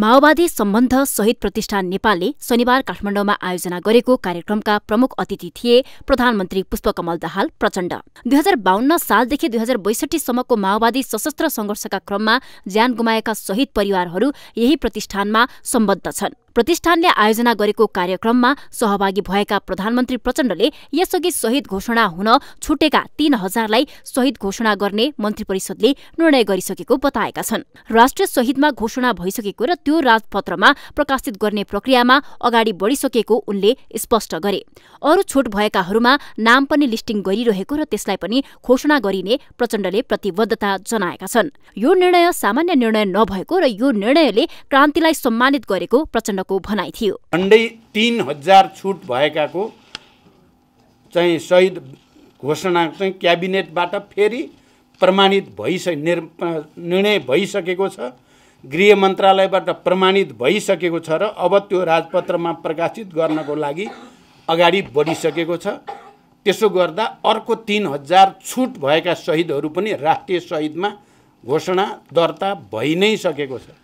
माओवादी सम्बन्ध शहीद प्रतिष्ठान नेपालले शनिबार काठमाडौँमा आयोजना गरेको कार्यक्रमका प्रमुख अतिथि थिए प्रधानमन्त्री पुष्पकमल दाहाल प्रचण्ड दुई हजार बाहन्न सालदेखि दुई हजार बैसठीसम्मको माओवादी सशस्त्र सङ्घर्षका क्रममा ज्यान गुमाएका शहीद परिवारहरू यही प्रतिष्ठानमा सम्बद्ध छन् प्रतिष्ठानले आयोजना गरेको कार्यक्रममा सहभागी भएका प्रधानमन्त्री प्रचण्डले यसअघि शहीद घोषणा हुन छुटेका तीन हजारलाई शहीद घोषणा गर्ने मन्त्री परिषदले निर्णय गरिसकेको बताएका छन् राष्ट्रिय शहीदमा घोषणा भइसकेको र त्यो राजपत्रमा प्रकाशित गर्ने प्रक्रियामा अगाडि बढिसकेको उनले स्पष्ट गरे अरू छुट भएकाहरूमा नाम पनि लिस्टिङ गरिरहेको र त्यसलाई पनि घोषणा गरिने प्रचण्डले प्रतिबद्धता जनाएका छन् यो निर्णय सामान्य निर्णय नभएको र यो निर्णयले क्रान्तिलाई सम्मानित गरेको प्रचण्ड भएको भनाइ थियो झन्डै तिन हजार छुट भएकाको चाहिँ सहित घोषणा चाहिँ क्याबिनेटबाट फेरि प्रमाणित भइसक निर्णय भइसकेको छ गृह मन्त्रालयबाट प्रमाणित भइसकेको छ र अब त्यो राजपत्रमा प्रकाशित गर्नको लागि अगाडि बढिसकेको छ त्यसो गर्दा अर्को तिन हजार छुट भएका शहीदहरू पनि राष्ट्रिय शहीदमा घोषणा दर्ता भइ नै सकेको छ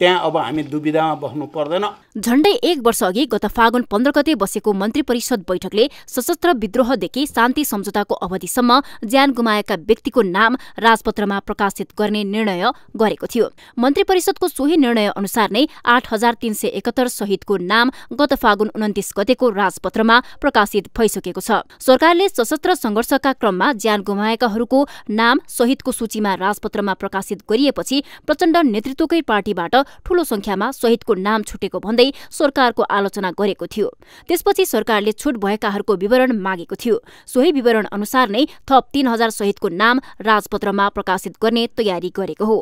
त्यहाँ अब हामी दुविधामा बस्नु पर्दैन झण्डै एक वर्ष अघि गत फागुन पन्ध्र गते बसेको मन्त्री परिषद बैठकले सशस्त्र विद्रोहदेखि शान्ति सम्झौताको अवधिसम्म ज्यान गुमाएका व्यक्तिको नाम राजपत्रमा प्रकाशित गर्ने निर्णय गरेको थियो मन्त्री परिषदको सोही निर्णय अनुसार नै आठ हजार तीन सय एकहत्तर शहीदको नाम गत फागुन उन्तिस गतेको राजपत्रमा प्रकाशित भइसकेको छ सरकारले सशस्त्र संघर्षका क्रममा ज्यान गुमाएकाहरूको नाम शहीदको सूचीमा राजपत्रमा प्रकाशित गरिएपछि प्रचण्ड नेतृत्वकै पार्टीबाट ठूलो संख्यामा शहीदको नाम छुटेको भन्दै सरकारको आलोचना गरेको थियो त्यसपछि सरकारले छुट भएकाहरूको विवरण मागेको थियो सोही विवरण अनुसार नै थप तीन हजार शहीदको नाम राजपत्रमा प्रकाशित गर्ने तयारी गरेको हो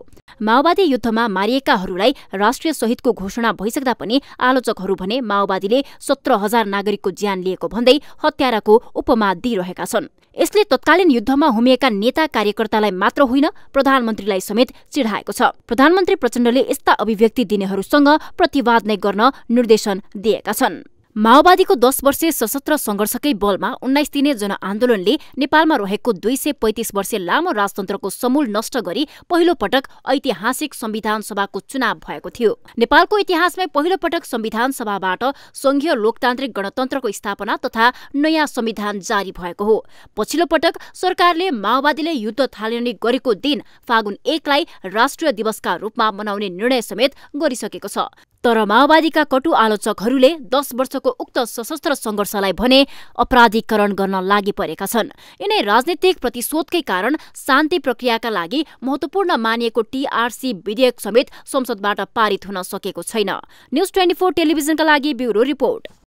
माओवादी युद्धमा मारिएकाहरूलाई राष्ट्रिय शहीदको घोषणा भइसक्दा पनि आलोचकहरू भने माओवादीले सत्र हजार नागरिकको ज्यान लिएको भन्दै हत्याराको उपमा दिइरहेका छन् यसले तत्कालीन युद्धमा होमिएका नेता कार्यकर्तालाई मात्र होइन प्रधानमन्त्रीलाई समेत चिढाएको छ प्रधानमन्त्री प्रचण्डले यस्ता अभिव्यक्ति व्यक्ति दिनेहरूसँग प्रतिवाद नै गर्न निर्देशन दिएका छन् माओवादीको दस वर्षीय सशस्त्र सङ्घर्षकै बलमा उन्नाइस दिने जनआन्दोलनले नेपालमा रहेको दुई सय पैँतिस वर्षीय लामो राजतन्त्रको समूल नष्ट गरी पहिलो पटक ऐतिहासिक संविधान सभाको चुनाव भएको थियो नेपालको इतिहासमै पहिलो पटक संविधान सभाबाट संघीय लोकतान्त्रिक गणतन्त्रको स्थापना तथा नयाँ संविधान जारी भएको हो पछिल्लो पटक सरकारले माओवादीले युद्ध थालनी गरेको दिन फागुन एकलाई राष्ट्रिय दिवसका रूपमा मनाउने निर्णय समेत गरिसकेको छ तर माओवादीका कटु आलोचकहरूले दस वर्षको उक्त सशस्त्र सङ्घर्षलाई भने अपराधीकरण गर्न लागि परेका छन् यिनै राजनीतिक प्रतिशोधकै कारण शान्ति प्रक्रियाका लागि महत्वपूर्ण मानिएको टीआरसी विधेयक समेत संसदबाट पारित हुन सकेको छैन न्युज ट्वेन्टी फोर टेलिभिजनका लागि ब्युरो रिपोर्ट